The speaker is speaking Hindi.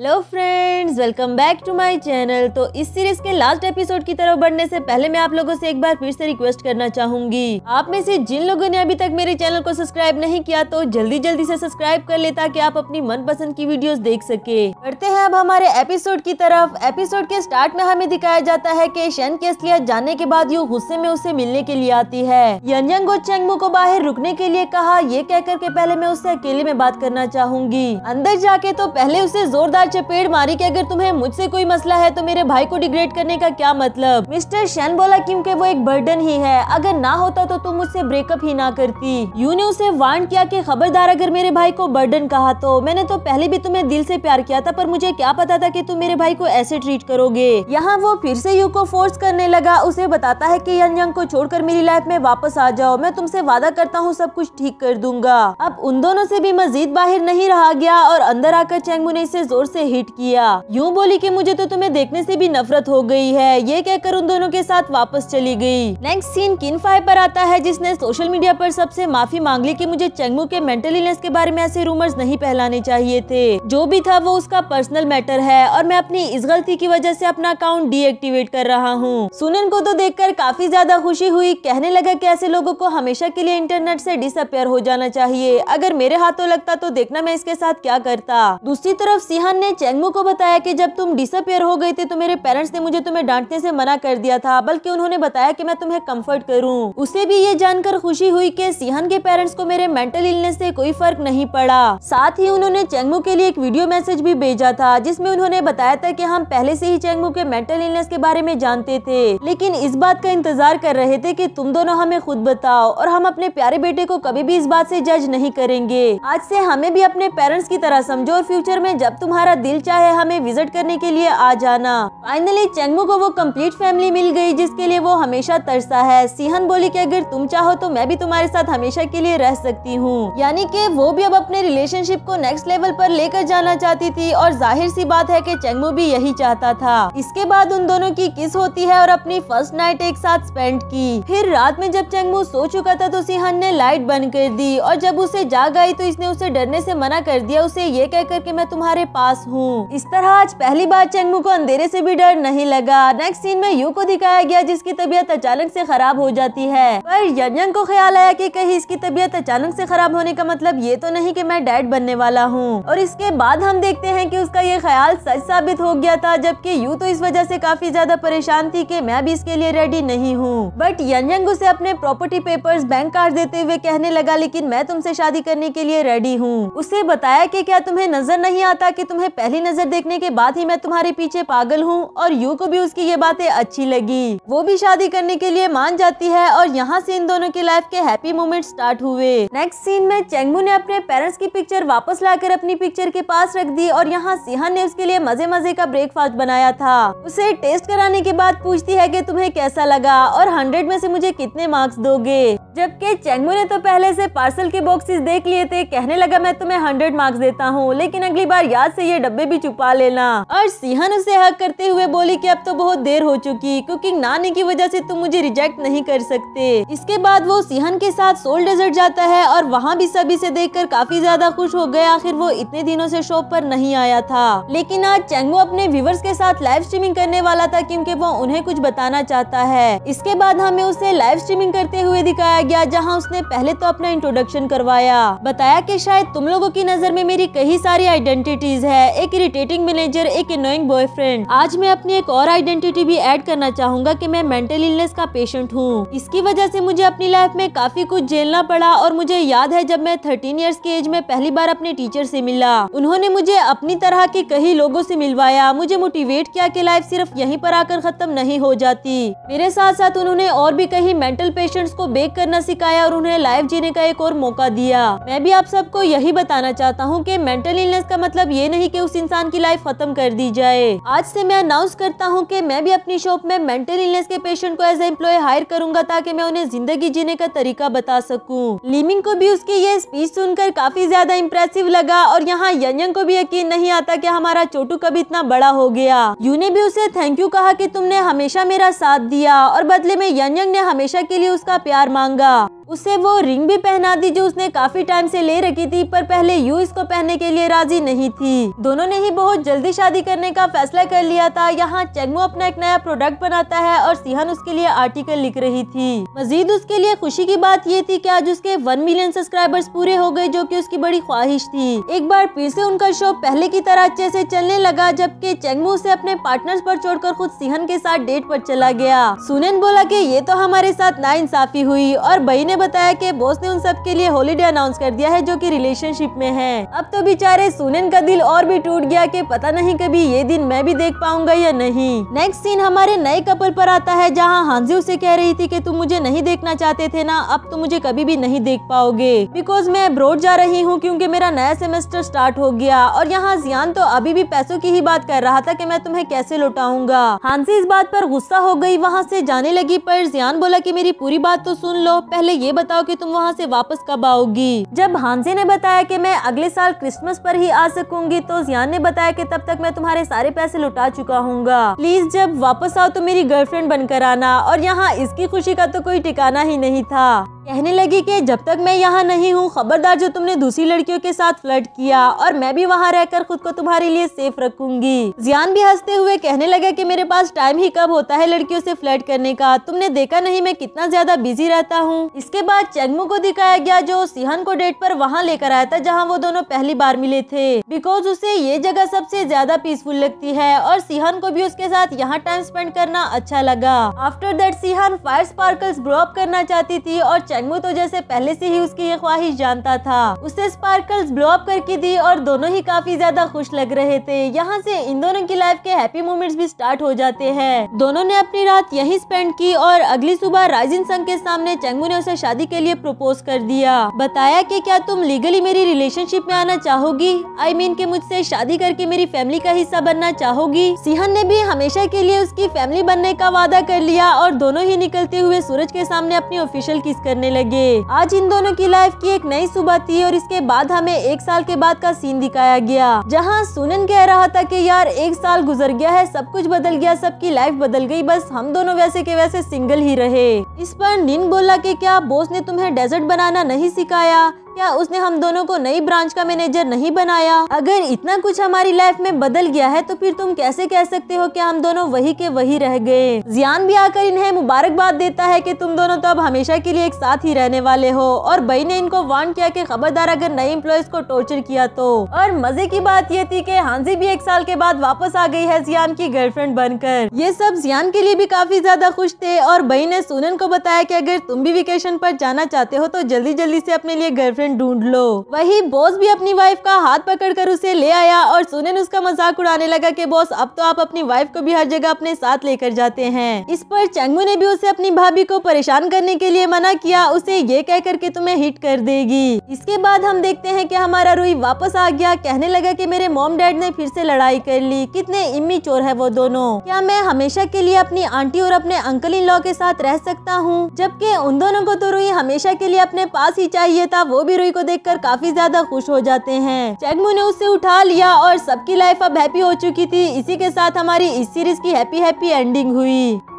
hello friends welcome back to my channel तो इस सीरीज के लास्ट एपिसोड की तरफ बढ़ने से पहले मैं आप लोगों से एक बार फिर से रिक्वेस्ट करना चाहूंगी आप में से जिन लोगों ने अभी तक मेरे चैनल को सब्सक्राइब नहीं किया तो जल्दी जल्दी से सब्सक्राइब कर ले ताकि आप अपनी मनपसंद की वीडियोस देख सके बढ़ते हैं अब हमारे एपिसोड की तरफ एपिसोड के स्टार्ट में हमें दिखाया जाता है की शन के असलियत जाने के बाद यू गुस्से में उसे मिलने के लिए आती है यनयंग और चेंगमू को बाहर रुकने के लिए कहा ये कहकर के पहले मैं उससे अकेले में बात करना चाहूंगी अंदर जाके तो पहले उसे जोरदार बार चपेट मारी कि अगर तुम्हें मुझसे कोई मसला है तो मेरे भाई को डिग्रेड करने का क्या मतलब मिस्टर शैन बोला क्योंकि वो एक बर्डन ही है अगर ना होता तो तुम मुझसे ब्रेकअप ही ना करती यू ने उसे वार्न किया कि खबरदार अगर मेरे भाई को बर्डन कहा तो मैंने तो पहले भी तुम्हें दिल से प्यार किया था पर मुझे क्या पता था की तुम मेरे भाई को ऐसे ट्रीट करोगे यहाँ वो फिर से यू को फोर्स करने लगा उसे बताता है की यंग को छोड़कर मेरी लाइफ में वापस आ जाओ मैं तुमसे वादा करता हूँ सब कुछ ठीक कर दूंगा अब उन दोनों से भी मजीद बाहर नहीं रहा गया और अंदर आकर चैंगमू ने इसे जोर से से हिट किया यूँ बोली की मुझे तो तुम्हें देखने से भी नफरत हो गई है ये कहकर उन दोनों के साथ वापस चली गई नेक्स्ट सीन किन फाइव पर आता है जिसने सोशल मीडिया पर सबसे माफी मांग ली की मुझे चंगमू के मेंटल इलनेस के बारे में ऐसे रूमर्स नहीं फैलाने चाहिए थे जो भी था वो उसका पर्सनल मैटर है और मैं अपनी इस गलती की वजह ऐसी अपना अकाउंट डीएक्टिवेट कर रहा हूँ सुनन को तो देख काफी ज्यादा खुशी हुई कहने लगा की ऐसे लोगो को हमेशा के लिए इंटरनेट ऐसी डिसअपेयर हो जाना चाहिए अगर मेरे हाथों लगता तो देखना मैं इसके साथ क्या करता दूसरी तरफ सिहान ने ने चेंगमो को बताया कि जब तुम डिसअपेयर हो गए थे तो मेरे पेरेंट्स ने मुझे तुम्हें डांटने से मना कर दिया था बल्कि उन्होंने बताया कि मैं तुम्हें कंफर्ट करूं उसे भी ये जानकर खुशी हुई कि सिहन के पेरेंट्स को मेरे मेंटल इलनेस से कोई फर्क नहीं पड़ा साथ ही उन्होंने चेंगमो के लिए एक वीडियो मैसेज भी भेजा था जिसमे उन्होंने बताया था की हम पहले से ही चेंगमो के मेंटल इलनेस के बारे में जानते थे लेकिन इस बात का इंतजार कर रहे थे की तुम दोनों हमें खुद बताओ और हम अपने प्यारे बेटे को कभी भी इस बात ऐसी जज नहीं करेंगे आज से हमें भी अपने पेरेंट्स की तरह समझो और फ्यूचर में जब तुम्हारा दिल चाहे हमें विजिट करने के लिए आ जाना फाइनली चेंगमू को वो कंप्लीट फैमिली मिल गई जिसके लिए वो हमेशा तरसा है सिहन बोली कि अगर तुम चाहो तो मैं भी तुम्हारे साथ हमेशा के लिए रह सकती हूँ यानी कि वो भी अब अपने रिलेशनशिप को नेक्स्ट लेवल पर लेकर जाना चाहती थी और जाहिर सी बात है कि चेंगमू भी यही चाहता था इसके बाद उन दोनों की किस होती है और अपनी फर्स्ट नाइट एक साथ स्पेंड की फिर रात में जब चेंगमू सो चुका था तो सिहन ने लाइट बंद कर दी और जब उसे जाग आई तो इसने उसे डरने से मना कर दिया उसे ये कहकर के मैं तुम्हारे पास पास हूँ इस तरह आज पहली बार चंगमू को अंधेरे से भी डर नहीं लगा नेक्स्ट सीन में यू को दिखाया गया जिसकी तबीयत अचानक से खराब हो जाती है पर यंग को ख्याल आया कि कहीं इसकी तबीयत अचानक से खराब होने का मतलब ये तो नहीं कि मैं डैड बनने वाला हूँ और इसके बाद हम देखते हैं की उसका ये ख्याल सच साबित हो गया था जबकि यू तो इस वजह ऐसी काफी ज्यादा परेशान थी की मैं भी इसके लिए रेडी नहीं हूँ बट यंग उसे अपने प्रॉपर्टी पेपर बैंक कार्ड देते हुए कहने लगा लेकिन मैं तुमसे शादी करने के लिए रेडी हूँ उसे बताया कि क्या तुम्हें नजर नहीं आता कि तुम्हें से पहली नजर देखने के बाद ही मैं तुम्हारे पीछे पागल हूँ और यू को भी उसकी ये बातें अच्छी लगी वो भी शादी करने के लिए मान जाती है और यहाँ से इन दोनों की लाइफ के हैप्पी मोमेंट स्टार्ट हुए नेक्स्ट सीन में चेंगमू ने अपने पेरेंट्स की पिक्चर वापस लाकर अपनी पिक्चर के पास रख दी और यहाँ सिहान ने उसके लिए मजे मजे का ब्रेकफास्ट बनाया था उसे टेस्ट कराने के बाद पूछती है की तुम्हें कैसा लगा और हंड्रेड में से मुझे कितने मार्क्स दोगे जबकि चेंगमू ने तो पहले से पार्सल के बॉक्सेस देख लिए थे कहने लगा मैं तुम्हें हंड्रेड मार्क्स देता हूँ लेकिन अगली बार याद से ये डब्बे भी छुपा लेना और सिहन उसे हक करते हुए बोली की अब तो बहुत देर हो चुकी कुकिंग ना आने की वजह ऐसी तुम मुझे रिजेक्ट नहीं कर सकते इसके बाद वो सिहन के साथ सोल डेजर्ट जाता है और वहाँ भी सभी ऐसी देख काफी ज्यादा खुश हो गए आखिर वो इतने दिनों ऐसी शो आरोप नहीं आया था लेकिन आज चेंगो अपने व्यूवर्स के साथ लाइव स्ट्रीमिंग करने वाला था क्योंकि वो उन्हें कुछ बताना चाहता है इसके बाद हमें उसे लाइव स्ट्रीमिंग करते हुए दिखाया गया जहाँ उसने पहले तो अपना इंट्रोडक्शन करवाया बताया की शायद तुम लोगों की नजर में मेरी कई सारी आइडेंटिटीज है है एक इरिटेटिंग मैनेजर एक इनोइंग बॉयफ्रेंड आज मैं अपनी एक और आइडेंटिटी भी ऐड करना चाहूंगा कि मैं मेंटल इलनेस का पेशेंट हूँ इसकी वजह से मुझे अपनी लाइफ में काफी कुछ झेलना पड़ा और मुझे याद है जब मैं थर्टीन ईयर्स की एज में पहली बार अपने टीचर ऐसी मिला उन्होंने मुझे अपनी तरह के कई लोगों ऐसी मिलवाया मुझे मोटिवेट किया कि लाइफ सिर्फ यही आरोप आकर खत्म नहीं हो जाती मेरे साथ साथ उन्होंने और भी कई मेंटल पेशेंट को बेक करना सिखाया और उन्हें लाइफ जीने का एक और मौका दिया मैं भी आप सबको यही बताना चाहता हूँ की मेंटल इलनेस का मतलब ये नहीं की करके उस इंसान की लाइफ खत्म कर दी जाए आज से मैं अनाउंस करता हूँ की मैं भी अपनी शॉप में मेंटल इलनेस के पेशेंट को एज एम्प्लॉय हायर करूंगा ताकि मैं उन्हें जिंदगी जीने का तरीका बता सकूँ लिमिंग को भी उसकी ये स्पीच सुनकर काफी ज्यादा इम्प्रेसिव लगा और यहाँ यंग को भी यकीन नहीं आता की हमारा चोटू कभी इतना बड़ा हो गया यू ने भी उसे थैंक यू कहा की तुमने हमेशा मेरा साथ दिया और बदले में यंग ने हमेशा के लिए उसका प्यार मांगा उसे वो रिंग भी पहना दी जो उसने काफी टाइम से ले रखी थी पर पहले यू इसको पहनने के लिए राजी नहीं थी दोनों ने ही बहुत जल्दी शादी करने का फैसला कर लिया था यहाँ चेगमो अपना एक नया प्रोडक्ट बनाता है और सिहन उसके लिए आर्टिकल लिख रही थी मजीद उसके लिए खुशी की बात ये थी की आज उसके वन मिलियन सब्सक्राइबर्स पूरे हो गए जो की उसकी बड़ी ख्वाहिश थी एक बार फिर से उनका शो पहले की तरह अच्छे से चलने लगा जबकि चेंगमू उसे अपने पार्टनर्स पर छोड़कर खुद सिहन के साथ डेट पर चला गया सुनन बोला की ये तो हमारे साथ इंसाफी हुई और बही ने बताया कि बॉस ने उन सब के लिए हॉलीडे अनाउंस कर दिया है जो कि रिलेशनशिप में है अब तो बेचारे सुनन का दिल और भी टूट गया कि पता नहीं कभी ये दिन मैं भी देख पाऊंगा या नहीं नेक्स्ट सीन हमारे नए कपल पर आता है जहाँ हांजी उसे कह रही थी कि तुम मुझे नहीं देखना चाहते थे ना अब तुम मुझे कभी भी नहीं देख पाओगे बिकॉज मैं अब्रोड जा रही हूँ क्यूँकी मेरा नया सेमेस्टर स्टार्ट हो गया और यहाँ जियान तो अभी भी पैसों की ही बात कर रहा था की मैं तुम्हें कैसे लौटाऊंगा हांसी इस बात पर गुस्सा हो गयी वहाँ ऐसी जाने लगी पर जियान बोला की मेरी पूरी बात तो सुन लो पहले ये ये बताओ कि तुम वहाँ से वापस कब आओगी जब हानजे ने बताया कि मैं अगले साल क्रिसमस पर ही आ सकूंगी तो जियान ने बताया कि तब तक मैं तुम्हारे सारे पैसे लुटा चुका हूँ प्लीज जब वापस आओ तो मेरी गर्लफ्रेंड बनकर आना और यहाँ इसकी खुशी का तो कोई ठिकाना ही नहीं था कहने लगी कि जब तक मैं यहाँ नहीं हूँ खबरदार जो तुमने दूसरी लड़कियों के साथ फ्लर्ट किया और मैं भी वहाँ रहकर खुद को तुम्हारे लिए सेफ रखूंगी जियान भी हंसते हुए कहने लगा कि मेरे पास टाइम ही कब होता है लड़कियों से फ्लर्ट करने का तुमने देखा नहीं मैं कितना ज्यादा बिजी रहता हूँ इसके बाद चेंगमू को दिखाया गया जो सिहन को डेट पर वहाँ लेकर आया था जहाँ वो दोनों पहली बार मिले थे बिकॉज उसे ये जगह सबसे ज्यादा पीसफुल लगती है और सिहन को भी उसके साथ यहाँ टाइम स्पेंड करना अच्छा लगा आफ्टर दैट सिहन फायर स्पार्कल्स अप करना चाहती थी और सैंगमू तो जैसे पहले से ही उसकी ये ख्वाहिश जानता था उसे स्पार्कल्स ब्लो अप करके दी और दोनों ही काफी ज्यादा खुश लग रहे थे यहाँ से इन दोनों की लाइफ के हैप्पी मोमेंट्स भी स्टार्ट हो जाते हैं दोनों ने अपनी रात यही स्पेंड की और अगली सुबह राजिन संघ के सामने चंगू ने उसे शादी के लिए प्रपोज कर दिया बताया कि क्या तुम लीगली मेरी रिलेशनशिप में आना चाहोगी आई मीन के मुझसे शादी करके मेरी फैमिली का हिस्सा बनना चाहोगी सिहन ने भी हमेशा के लिए उसकी फैमिली बनने का वादा कर लिया और दोनों ही निकलते हुए सूरज के सामने अपनी ऑफिशियल किस करने करने लगे आज इन दोनों की लाइफ की एक नई सुबह थी और इसके बाद हमें एक साल के बाद का सीन दिखाया गया जहाँ सुनन कह रहा था की यार एक साल गुजर गया है सब कुछ बदल गया सबकी लाइफ बदल गयी बस हम दोनों वैसे के वैसे सिंगल ही रहे इस पर निन बोला की क्या बोस ने तुम्हें डेजर्ट बनाना नहीं सिखाया क्या उसने हम दोनों को नई ब्रांच का मैनेजर नहीं बनाया अगर इतना कुछ हमारी लाइफ में बदल गया है तो फिर तुम कैसे कह सकते हो कि हम दोनों वही के वही रह गए जियान भी आकर इन्हें मुबारकबाद देता है कि तुम दोनों तो अब हमेशा के लिए एक साथ ही रहने वाले हो और बई ने इनको वार्न किया कि खबरदार अगर नए इम्प्लॉयज को टॉर्चर किया तो और मजे की बात ये थी की हांजी भी एक साल के बाद वापस आ गई है जियान की गर्लफ्रेंड बनकर ये सब जियान के लिए भी काफी ज्यादा खुश थे और बई ने सुनन को बताया की अगर तुम भी वेकेशन पर जाना चाहते हो तो जल्दी जल्दी से अपने लिए गर्लफ्रेंड कारण ढूंढ लो वही बॉस भी अपनी वाइफ का हाथ पकड़कर उसे ले आया और सुनन उसका मजाक उड़ाने लगा कि बॉस अब तो आप अपनी वाइफ को भी हर जगह अपने साथ लेकर जाते हैं इस पर चंगू ने भी उसे अपनी भाभी को परेशान करने के लिए मना किया उसे ये कहकर के तुम्हें हिट कर देगी इसके बाद हम देखते हैं कि हमारा रुई वापस आ गया कहने लगा कि मेरे मोम डैड ने फिर से लड़ाई कर ली कितने इम्मी चोर है वो दोनों क्या मैं हमेशा के लिए अपनी आंटी और अपने अंकल इन लॉ के साथ रह सकता हूँ जबकि उन दोनों को तो रुई हमेशा के लिए अपने पास ही चाहिए था वो रुई को देखकर काफी ज्यादा खुश हो जाते हैं चैगमू ने उसे उठा लिया और सबकी लाइफ अब हैप्पी हो चुकी थी इसी के साथ हमारी इस सीरीज की हैप्पी हैप्पी एंडिंग हुई